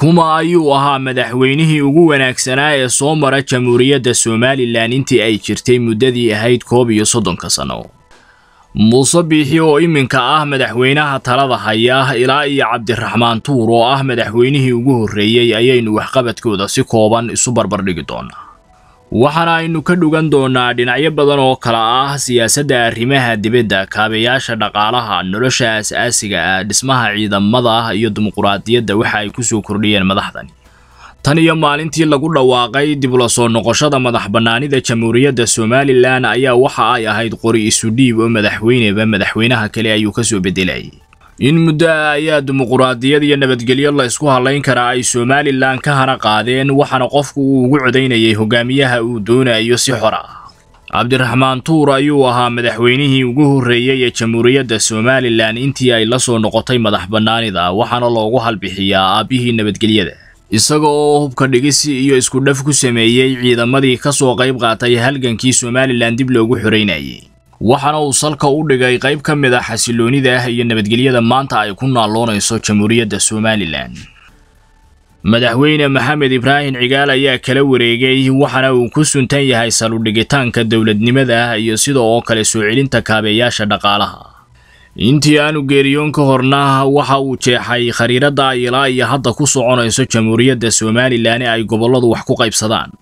kuma ayuu ahaa madaxweynihii ugu wanaagsanaa ee soo mara jamhuuriyadda somalilan intii ay jirtay muddadii ahayd koob iyo soddonka sano muuse biixi oo iminka ah madaxweynaha talada haya ilaa iyo cabdiraxmaan tuur oo ah madaxweynihii ugu horreeyey ayaynu waxqabadkooda si kooban isu barbardhigi doonaa waxaana aynu ka dhugan doonaa dhinacyo badan oo kala ah siyaasadda arrimaha dibadda kaabayaasha dhaqaalaha nolosha aas aasiga ah dhismaha ciidamada iyo dimuquraadiyadda waxa ay kusoo kordhiyeen madaxdan tan iyo maalintii lagu dhawaaqay dibula soo noqoshada bannaanida jamhuuriyadda somalilan ayaa waxa ay ahayd qori isu dhiib oo madaxweyneba madaxweynaha kale ayuu kasoo beddelayay in muddo ah ayaa dimuquraadiyad iyo nabadgelyo la isku hallayn karaa ay somalilan ka hana qaadeen waxaana qofku uu ugu codaynayay hogaamiyaha uu doonayo si xor ah cabdiraxmaan tuur ayuu ahaa madaxweynihii ugu horreeyey ee jamhuuriyadda somalilan intii ay la soo noqotay madax bannaanida waxaana loogu halbixiyaa aabbihii nabadgelyada isaga oo hubka dhigisi iyo iskudhaf ku sameeyey ciidamadii ka soo qayb qaatay halgankii somalilan dib loogu xoraynayay waxaana uu salka u dhigay qayb ka mid a ah xasiloonida ah iyo nabadgelyada maanta ay ku naalloonayso jamhuuriyadda somalilan madaxweyne maxamed ibraahim cigaal ayaa kala wareegay waxaana uu ku suntan yahay saludhigitaanka dowladnimada ah iyo sida oo kale soo celinta kaabeeyaasha dhaqaalaha intii aanu geeriyoon ka horna waxa uu jeexay khariiradda ay ilaa iyo hadda ku soconayso jamhuuriyadda somalilan ee ay gobolladu wax ku qaybsadaan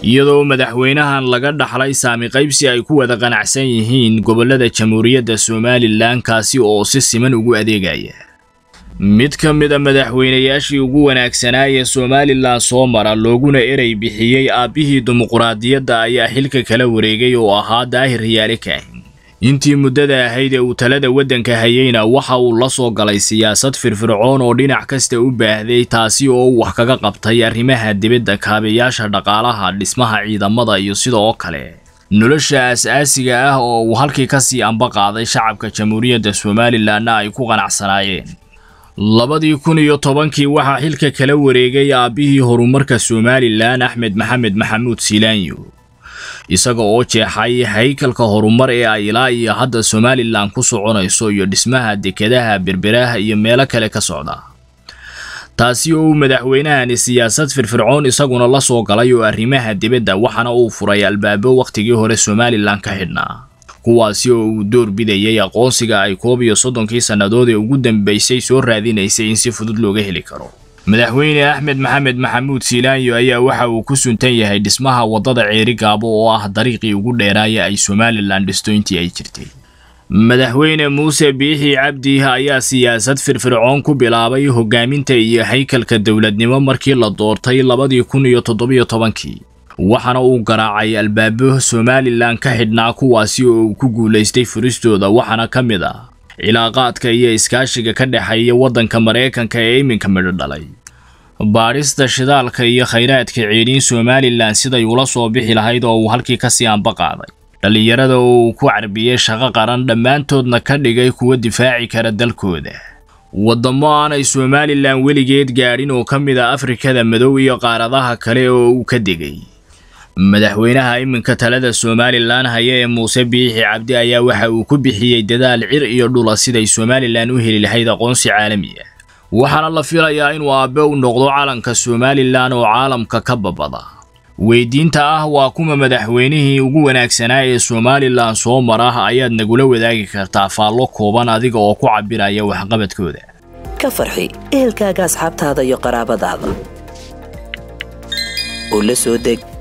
iyadoo madaxweynahan laga dhaxlay saami qaybsi ay ku wada qanacsan yihiin gobollada jamhuuriyadda somalilan kaasi oo si siman ugu adeegaya mid ka mida a madaxweynayaashii ugu wanaagsanaa ee somalilan soo mara looguna erey bixiyey aabbihii dimuquraadiyadda ayaa xilka kala wareegay oo ahaa daahir yaali kahin intii muddada ahayd ee uu talada waddanka hayeyna waxa uu la soo galay siyaasad firfircoon oo dhinac kasta u baahday taasi oo uu wax kaga qabtay arrimaha dibadda kaabayaasha dhaqaalaha dhismaha ciidamada iyo sida oo kale nolosha aas aasiga ah oo uu halkii kasii amba qaaday shacabka jamhuuriyadda somalilanna ay ku qanacsanaayeen labadii kun iyo tobankii waxaa xilka kala wareegay aabbihii horumarka somalilan axmed maxamed maxamuud siilaanyo isaga oo jeexay haykalka horumar ee ay ilaa iyo hadda somalilan ku soconayso iyo dhismaha dekedaha birbiraha iyo meelo kale ka socda taasi oo uu madaxweynahani siyaasad firfircoon isaguna la soo galay oo arrimaha dibadda waxaana uu furay albaabo wakhtigii hore somalilan ka xidhnaa kuwaasi oo uu door bidayay aqoonsiga ay koob iyo soddonkii sannadood ee ugu dambaysay soo raadinaysay in si fudud looga heli karo madaxweyne axmed maxamed maxamuud siilaanyo ayaa waxa uu ku suntan yahay dhismaha waddada ceeri gaabo oo ah dariiqii ugu dheeraaya ay somalilan dhisto intii ay jirtay madaxweyne muuse biixii cabdiih ayaa siyaasad firfircoon ku bilaabay hoggaaminta iyo haykalka dowladnimo markii la doortay labadii kun iyo toddobiyo tobankii waxaana uu garaacay albaabo somalilan ka xidhnaa kuwaasi oo uu ku guulaystay furistooda waxaana ka mid ah cilaaqaadka iyo iskaashiga ka dhexeeya waddanka maraykanka ee iminka midho dhalay baadhista shidaalka iyo khayraadka ciidhiin somalilan siday ula soo bixi lahayd oo uu halkii kasii anba qaaday dhallinyarada oo uu ku carbiyey shaqo qaran dhammaantoodna ka dhigay kuwa difaaci kara dalkooda waddamo aanay somalilan weligeed gaadhin oo ka mid a ah afrikada madow iyo qaaradaha kale oo uu ka degay madaxweynaha iminka talada somalilan haya ee muuse biixi cabdi ayaa waxa uu ku bixiyey dadaal cir iyo dhula ah siday somalilan u heli lahayd aqoonsi caalami ah waxaana la filayaa inuu aabbe u noqdo calanka somalilan oo caalamka ka babada weydiinta ah waa kuma madaxweynihii ugu wanaagsanaa ee somalilan soo marah ah, ayaad nagula wadaagi kartaa faallo kooban adiga oo ku cabiraya waxqabadkooda ka farxi ehelkaaga asxaabtaada iyo qaraabadaada oo soo deg